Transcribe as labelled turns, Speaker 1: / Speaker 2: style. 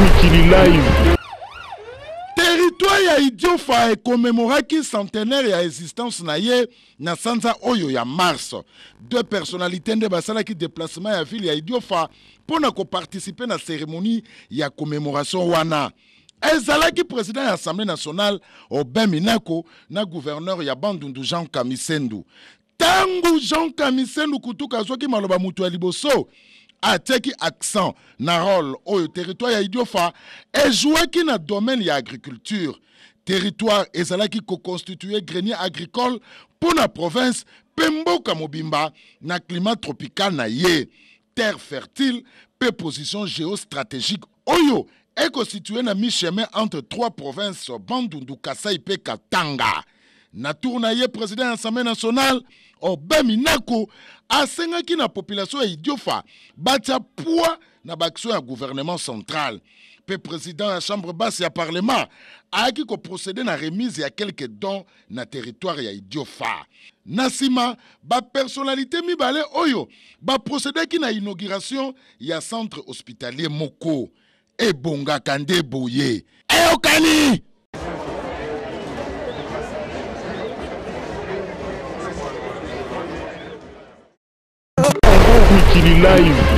Speaker 1: live territoire ya idiofa qui centenaire ya existence na ye na sansa oyo ya mars deux personnalités basala basalaki déplacement ya ville ya idiofa pour na participer na cérémonie ya commémoration wana ezalaki président ya assemblée nationale Obemineko minako na gouverneur ya bandundu jean kamisendu tangou jean kamisendu kutuka swaki maloba moto ya atiaki accent na role oyo territoire ya idiofa ezwaki na domaine ya agriculture territoire ezalaki constitué grenier agricole pour na province pembo mboka mobimba na climat tropical na ye terre fertile pe position géostratégique oyo e situé na mi-chemin entre trois provinces bandundu kasai mpe katanga na tour na président de l'Assemblée nationale obe a qui na population idiofa batia poids na baaction gouvernement central Pe président la chambre basse ya parlement procédé à na remise ya quelques don na territoire ya idiofa Nasima personnalité mi balé oyo ki na inauguration ya centre hospitalier moko kande kande boye okani! Quick Live.